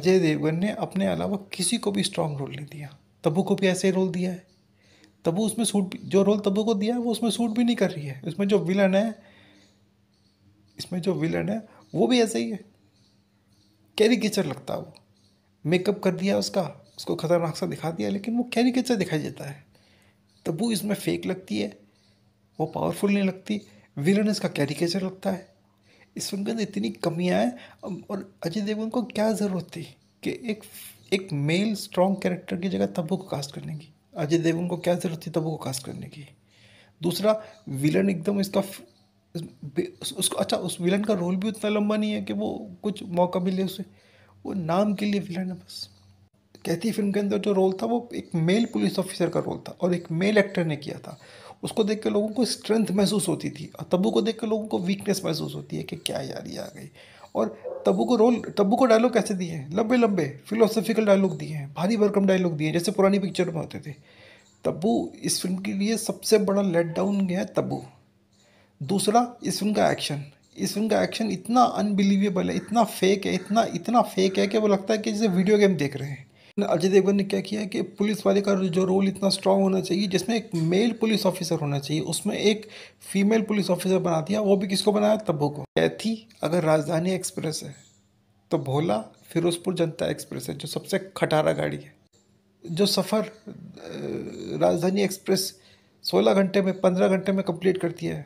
अजय देवगन ने अपने अलावा किसी को भी स्ट्रांग रोल नहीं दिया तब्बू को भी ऐसे ही रोल दिया है तब्बू उसमें सूट जो रोल तब्बू को दिया है वो उसमें सूट भी नहीं कर रही है इसमें जो विलन है इसमें जो विलन है वो भी ऐसे ही है किचर लगता है वो मेकअप कर दिया उसका उसको ख़तरनाक सा दिखा दिया लेकिन वो किचर दिखाई देता है तब्बू इसमें फेक लगती है वो पावरफुल नहीं लगती विलन इसका किचर लगता है इस फिल्म के अंदर इतनी कमियाँ हैं और अजय देवगन को क्या ज़रूरत थी कि एक एक मेल स्ट्रॉन्ग कैरेक्टर की जगह तब्बू को कास्ट करने की अजय देवगन को क्या ज़रूरत थी तब्बू को कास्ट करने की दूसरा विलन एकदम इसका उसको अच्छा उस विलन का रोल भी उतना लंबा नहीं है कि वो कुछ मौका मिले उसे वो नाम के लिए विलन है बस कहती फिल्म के अंदर जो रोल था वो एक मेल पुलिस ऑफिसर का रोल था और एक मेल एक्टर ने किया था उसको देख के लोगों को स्ट्रेंथ महसूस होती थी और तब्बू को देख के लोगों को वीकनेस महसूस होती है कि क्या यार ये आ गई और तब्बू को रोल तब्बू को डायलॉग कैसे दिए हैं लंबे लंबे फिलोसफिकल डायलॉग दिए हैं भारी भरकम डायलॉग दिए हैं जैसे पुरानी पिक्चर में होते थे तब्बू इस फिल्म के लिए सबसे बड़ा लेट डाउन गया है तब्बू दूसरा इस फिल्म का एक्शन इस फिल्म का एक्शन इतना अनबिलीवेबल है इतना फेक है इतना इतना फेक है कि वो लगता है कि जैसे वीडियो गेम देख रहे हैं अजय देवगन ने क्या किया कि पुलिस वाले का जो रोल इतना स्ट्रांग होना चाहिए जिसमें एक मेल पुलिस ऑफिसर होना चाहिए उसमें एक फीमेल पुलिस ऑफिसर बना दिया वो भी किसको बनाया तब्बू को कैथी अगर राजधानी एक्सप्रेस है तो भोला फिरोजपुर जनता एक्सप्रेस है जो सबसे खटारा गाड़ी है जो सफ़र राजधानी एक्सप्रेस सोलह घंटे में पंद्रह घंटे में कंप्लीट करती है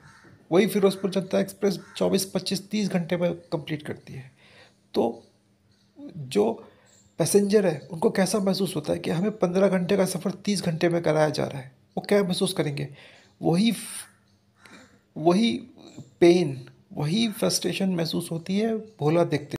वही फिरोजपुर जनता एक्सप्रेस चौबीस पच्चीस तीस घंटे में कंप्लीट करती है तो जो पैसेंजर है उनको कैसा महसूस होता है कि हमें पंद्रह घंटे का सफ़र तीस घंटे में कराया जा रहा है वो क्या महसूस करेंगे वही वही पेन वही फ्रस्ट्रेशन महसूस होती है भोला देखते